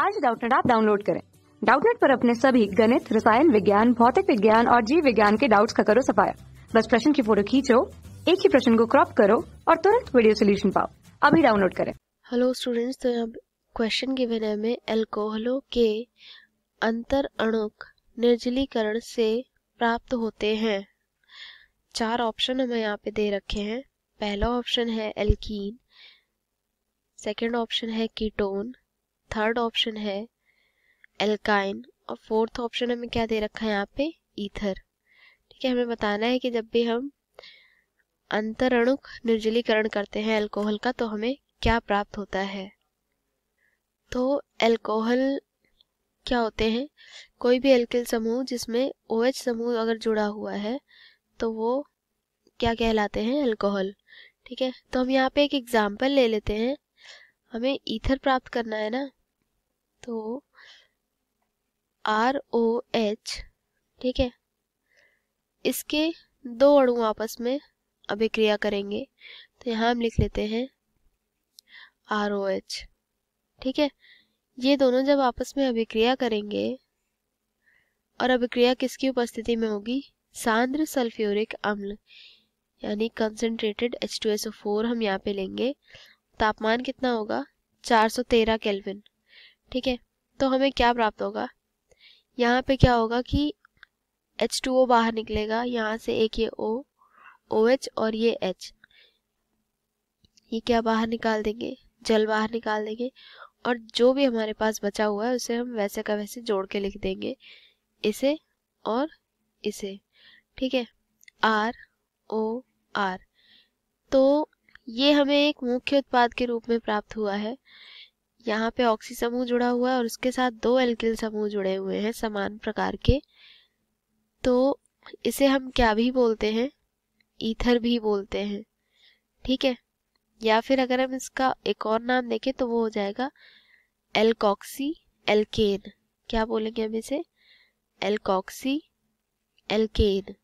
आज डाउटनेट आप डाउनलोड करें डाउटनेट पर अपने सभी गणित रसायन विज्ञान भौतिक विज्ञान और जीव विज्ञान के डाउट्स का करो सफाया बस प्रश्न की फोटो खींचो एक ही प्रश्न को क्रॉप करो और तुरंत वीडियो सोल्यूशन पाओ अभी डाउनलोड करें हेलो स्टूडेंट्स तो अब क्वेश्चन गिवन विनय में एल्कोहलो के अंतर अणुक निर्जलीकरण से प्राप्त होते हैं चार ऑप्शन हमें यहाँ पे दे रखे हैं पहला ऑप्शन है एल्कीन सेकंड ऑप्शन है कीटोन थर्ड ऑप्शन है एल्काइन और फोर्थ ऑप्शन हमें क्या दे रखा है यहाँ पे ईथर ठीक है हमें बताना है कि जब भी हम अंतरणुक निर्जलीकरण करते हैं अल्कोहल का तो हमें क्या प्राप्त होता है तो एल्कोहल क्या होते हैं कोई भी एल्किल समूह जिसमें ओ OH समूह अगर जुड़ा हुआ है तो वो क्या कहलाते हैं अल्कोहल ठीक है तो हम यहाँ पे एक एग्जाम्पल ले लेते हैं हमें ईथर प्राप्त करना है ना तो आर ओ एच ठीक है इसके दो अणु आपस में अभिक्रिया करेंगे तो यहाँ हम लिख लेते हैं आर ओ एच ठीक है ये दोनों जब आपस में अभिक्रिया करेंगे और अभिक्रिया किसकी उपस्थिति में होगी सांद्र सल्फ्यूरिक अम्ल यानी concentrated H two S O four हम यहाँ पे लेंगे तापमान कितना होगा 413 केल्विन ठीक है तो हमें क्या प्राप्त होगा यहाँ पे क्या होगा कि एच टू ओ बाहर निकलेगा यहाँ से एक ये ओ ओ एच और ये एच ये क्या बाहर निकाल देंगे जल बाहर निकाल देंगे और जो भी हमारे पास बचा हुआ है उसे हम वैसे का वैसे जोड़ के लिख देंगे इसे और इसे ठीक है आर ओ आर तो ये हमें एक मुख्य उत्पाद के रूप में प्राप्त हुआ है यहाँ पे ऑक्सी समूह जुड़ा हुआ है और उसके साथ दो एल्किल समूह जुड़े हुए हैं समान प्रकार के तो इसे हम क्या भी बोलते हैं ईथर भी बोलते हैं ठीक है या फिर अगर हम इसका एक और नाम देखें तो वो हो जाएगा एल्कॉक्सी एल्केन क्या बोलेंगे हम इसे एल्कॉक्सी एल्केन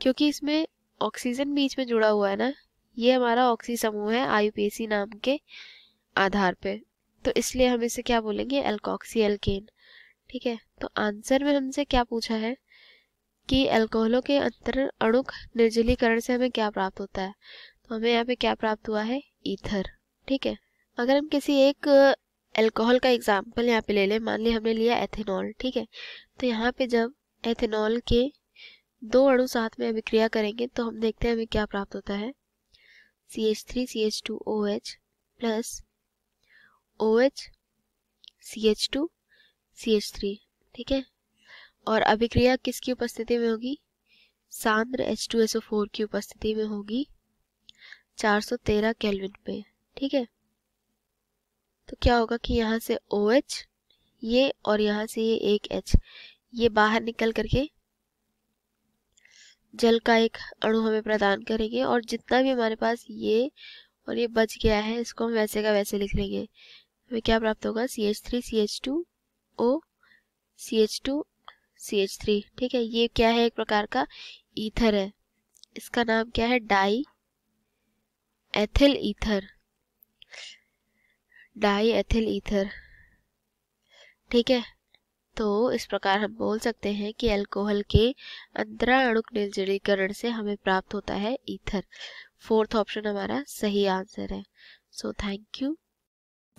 क्योंकि इसमें ऑक्सीजन बीच में जुड़ा हुआ है ना ये हमारा ऑक्सी समूह है आईयूपीएसी नाम के आधार पे तो इसलिए हम इसे क्या बोलेंगे एल्कोक्सी एल्केन ठीक है तो आंसर में हमसे क्या पूछा है कि एल्कोहलों के अंतर अणुक निर्जलीकरण से हमें क्या प्राप्त होता है तो हमें यहाँ पे क्या प्राप्त हुआ है ईथर ठीक है अगर हम किसी एक एल्कोहल uh, का एग्जाम्पल यहाँ पे ले लें मान ली हमने लिया एथेनॉल ठीक है तो यहाँ पे जब एथेनॉल के दो अणु साथ में अभिक्रिया करेंगे तो हम देखते हैं हमें क्या प्राप्त होता है C H three C H two O H plus O H C H two C H three ठीक है और अभिक्रिया किसकी उपस्थिति में होगी सांद्र H two S O four की उपस्थिति में होगी चार सौ तेरह केल्विन पे ठीक है तो क्या होगा कि यहाँ से ओ एच ये और यहाँ से ये एक एच ये बाहर निकल करके जल का एक अणु हमें प्रदान करेंगे और जितना भी हमारे पास ये और ये बच गया है इसको हम वैसे का वैसे लिख लेंगे हमें क्या प्राप्त होगा C H three C H two O C H two C H three ठीक है ये क्या है एक प्रकार का ईथर है इसका नाम क्या है diethyl ether diethyl ether ठीक है तो इस प्रकार हम बोल सकते हैं कि अल्कोहल के अंतराणुक निर्जलीकरण से हमें प्राप्त होता है ईथर फोर्थ ऑप्शन हमारा सही आंसर है सो थैंक यू